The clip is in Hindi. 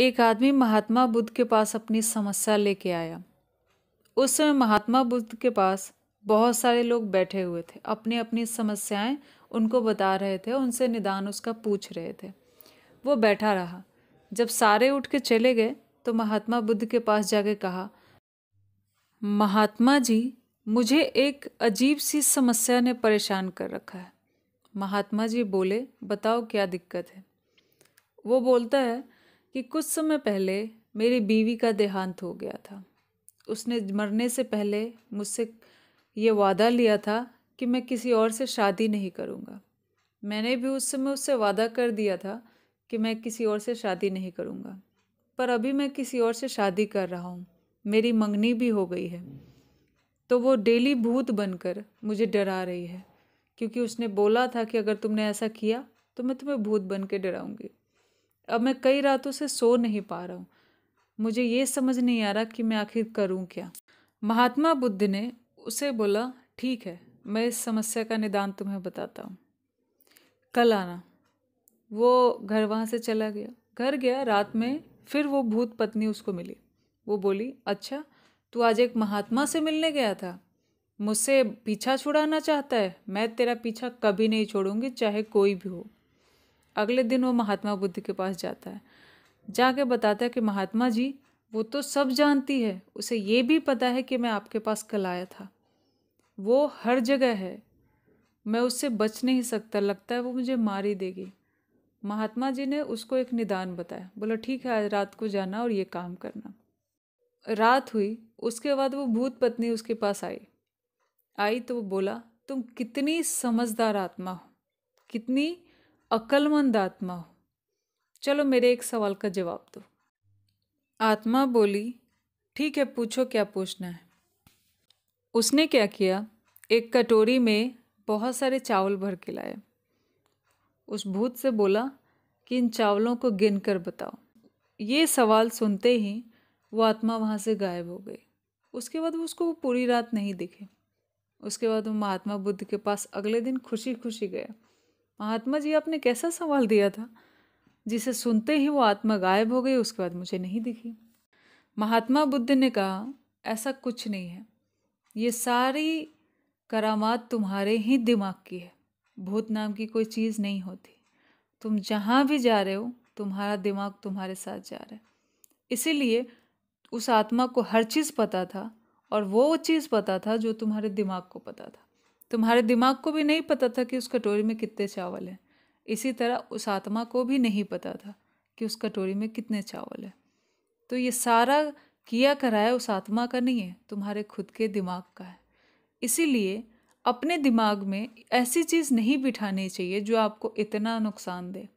एक आदमी महात्मा बुद्ध के पास अपनी समस्या लेके आया उस समय महात्मा बुद्ध के पास बहुत सारे लोग बैठे हुए थे अपनी अपनी समस्याएं उनको बता रहे थे उनसे निदान उसका पूछ रहे थे वो बैठा रहा जब सारे उठ के चले गए तो महात्मा बुद्ध के पास जाके कहा महात्मा जी मुझे एक अजीब सी समस्या ने परेशान कर रखा है महात्मा जी बोले बताओ क्या दिक्कत है वो बोलता है कि कुछ समय पहले मेरी बीवी का देहांत हो गया था उसने मरने से पहले मुझसे ये वादा लिया था कि मैं किसी और से शादी नहीं करूँगा मैंने भी उस समय उससे वादा कर दिया था कि मैं किसी और से शादी नहीं करूँगा पर अभी मैं किसी और से शादी कर रहा हूँ मेरी मंगनी भी हो गई है तो वो डेली भूत बनकर मुझे डरा रही है क्योंकि उसने बोला था कि अगर तुमने ऐसा किया तो मैं तुम्हें भूत बन के डराऊँगी अब मैं कई रातों से सो नहीं पा रहा हूँ मुझे ये समझ नहीं आ रहा कि मैं आखिर करूँ क्या महात्मा बुद्ध ने उसे बोला ठीक है मैं इस समस्या का निदान तुम्हें बताता हूँ कल आना वो घर वहाँ से चला गया घर गया रात में फिर वो भूत पत्नी उसको मिली वो बोली अच्छा तू आज एक महात्मा से मिलने गया था मुझसे पीछा छुड़ाना चाहता है मैं तेरा पीछा कभी नहीं छोड़ूंगी चाहे कोई भी हो अगले दिन वो महात्मा बुद्ध के पास जाता है जाके बताता है कि महात्मा जी वो तो सब जानती है उसे ये भी पता है कि मैं आपके पास कल आया था वो हर जगह है मैं उससे बच नहीं सकता लगता है वो मुझे मार ही देगी महात्मा जी ने उसको एक निदान बताया बोला ठीक है आज रात को जाना और ये काम करना रात हुई उसके बाद वो भूत पत्नी उसके पास आई आई तो वो बोला तुम कितनी समझदार आत्मा हो कितनी अक्लमंद आत्मा हो चलो मेरे एक सवाल का जवाब दो आत्मा बोली ठीक है पूछो क्या पूछना है उसने क्या किया एक कटोरी में बहुत सारे चावल भर के लाए उस भूत से बोला कि इन चावलों को गिन कर बताओ ये सवाल सुनते ही वो आत्मा वहाँ से गायब हो गई उसके बाद उसको वो पूरी रात नहीं दिखे उसके बाद वो महात्मा बुद्ध के पास अगले दिन खुशी खुशी गया महात्मा जी आपने कैसा सवाल दिया था जिसे सुनते ही वो आत्मा गायब हो गई उसके बाद मुझे नहीं दिखी महात्मा बुद्ध ने कहा ऐसा कुछ नहीं है ये सारी करामात तुम्हारे ही दिमाग की है भूत नाम की कोई चीज़ नहीं होती तुम जहाँ भी जा रहे हो तुम्हारा दिमाग तुम्हारे साथ जा रहा है इसीलिए उस आत्मा को हर चीज़ पता था और वो चीज़ पता था जो तुम्हारे दिमाग को पता था तुम्हारे दिमाग को भी नहीं पता था कि उस कटोरी में कितने चावल हैं इसी तरह उस आत्मा को भी नहीं पता था कि उस कटोरी में कितने चावल हैं तो ये सारा किया कराया उस आत्मा का नहीं है तुम्हारे खुद के दिमाग का है इसीलिए अपने दिमाग में ऐसी चीज़ नहीं बिठानी चाहिए जो आपको इतना नुकसान दे